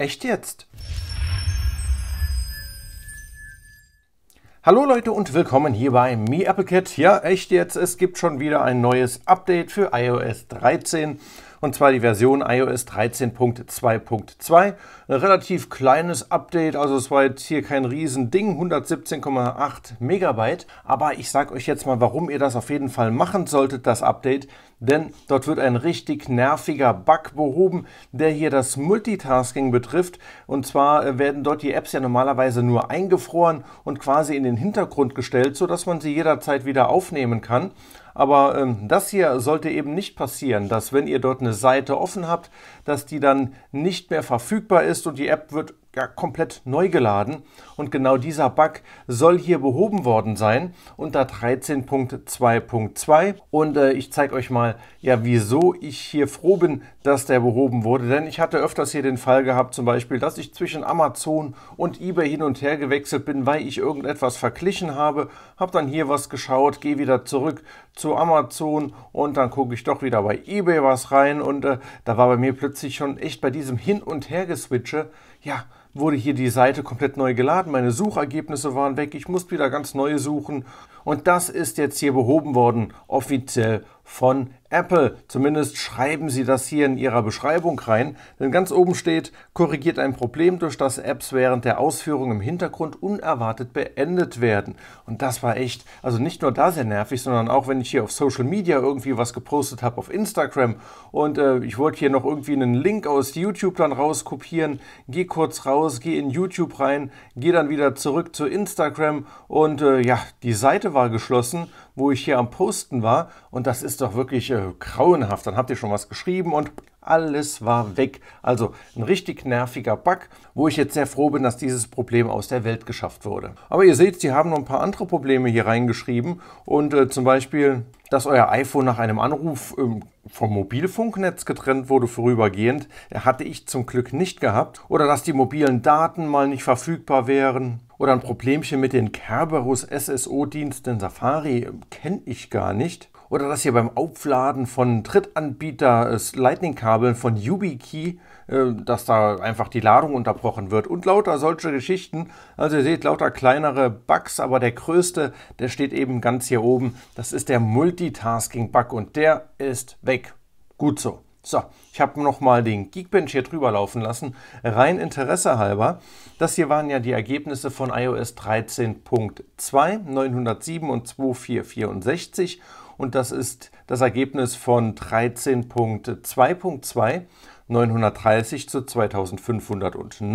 Echt jetzt? Hallo Leute und willkommen hier bei MeAppleCat. Ja, echt jetzt, es gibt schon wieder ein neues Update für iOS 13 und zwar die Version iOS 13.2.2. Ein relativ kleines Update, also es war jetzt hier kein Riesending, 117,8 Megabyte. Aber ich sage euch jetzt mal, warum ihr das auf jeden Fall machen solltet, das Update. Denn dort wird ein richtig nerviger Bug behoben, der hier das Multitasking betrifft. Und zwar äh, werden dort die Apps ja normalerweise nur eingefroren und quasi in den Hintergrund gestellt, sodass man sie jederzeit wieder aufnehmen kann. Aber ähm, das hier sollte eben nicht passieren, dass wenn ihr dort eine Seite offen habt, dass die dann nicht mehr verfügbar ist und die App wird ja, komplett neu geladen und genau dieser Bug soll hier behoben worden sein unter 13.2.2 und äh, ich zeige euch mal, ja wieso ich hier froh bin, dass der behoben wurde, denn ich hatte öfters hier den Fall gehabt zum Beispiel, dass ich zwischen Amazon und Ebay hin und her gewechselt bin, weil ich irgendetwas verglichen habe, habe dann hier was geschaut, gehe wieder zurück zu Amazon und dann gucke ich doch wieder bei Ebay was rein und äh, da war bei mir plötzlich schon echt bei diesem Hin und Her geswitche ja, wurde hier die Seite komplett neu geladen, meine Suchergebnisse waren weg, ich musste wieder ganz neue suchen und das ist jetzt hier behoben worden, offiziell von Apple. Zumindest schreiben sie das hier in ihrer Beschreibung rein, denn ganz oben steht, korrigiert ein Problem, durch das Apps während der Ausführung im Hintergrund unerwartet beendet werden. Und das war echt, also nicht nur da sehr nervig, sondern auch wenn ich hier auf Social Media irgendwie was gepostet habe, auf Instagram und äh, ich wollte hier noch irgendwie einen Link aus YouTube dann rauskopieren, gehe kurz raus, raus, geh in YouTube rein, geh dann wieder zurück zu Instagram und äh, ja, die Seite war geschlossen, wo ich hier am Posten war und das ist doch wirklich äh, grauenhaft. Dann habt ihr schon was geschrieben und alles war weg. Also ein richtig nerviger Bug, wo ich jetzt sehr froh bin, dass dieses Problem aus der Welt geschafft wurde. Aber ihr seht, sie haben noch ein paar andere Probleme hier reingeschrieben und äh, zum Beispiel, dass euer iPhone nach einem Anruf ähm, vom Mobilfunknetz getrennt wurde vorübergehend, hatte ich zum Glück nicht gehabt. Oder dass die mobilen Daten mal nicht verfügbar wären. Oder ein Problemchen mit den Kerberos SSO-Diensten Safari ähm, kenne ich gar nicht. Oder dass ihr beim Aufladen von Drittanbieter-Lightning-Kabeln äh, von YubiKey, äh, dass da einfach die Ladung unterbrochen wird. Und lauter solche Geschichten. Also ihr seht lauter kleinere Bugs, aber der größte, der steht eben ganz hier oben. Das ist der Multitasking-Bug und der ist weg. Gut so. So, ich habe nochmal den Geekbench hier drüber laufen lassen, rein Interesse halber. Das hier waren ja die Ergebnisse von iOS 13.2, 907 und 2464 und das ist das Ergebnis von 13.2.2 930 zu 2519.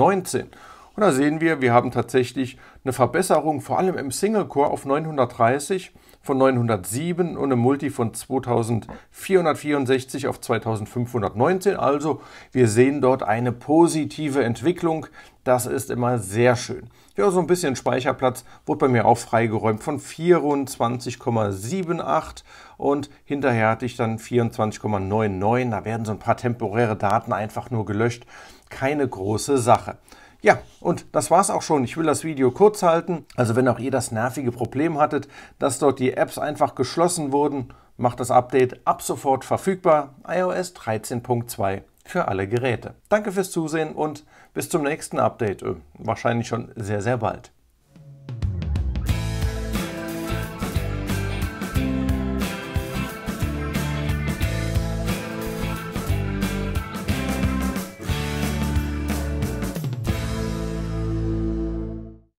Und da sehen wir, wir haben tatsächlich eine Verbesserung, vor allem im Single Core auf 930 von 907 und im Multi von 2464 auf 2519. Also wir sehen dort eine positive Entwicklung. Das ist immer sehr schön. Ja, so ein bisschen Speicherplatz wurde bei mir auch freigeräumt von 24,78 und hinterher hatte ich dann 24,99. Da werden so ein paar temporäre Daten einfach nur gelöscht. Keine große Sache. Ja, und das war's auch schon. Ich will das Video kurz halten. Also wenn auch ihr das nervige Problem hattet, dass dort die Apps einfach geschlossen wurden, macht das Update ab sofort verfügbar. iOS 13.2 für alle Geräte. Danke fürs Zusehen und bis zum nächsten Update. Äh, wahrscheinlich schon sehr, sehr bald.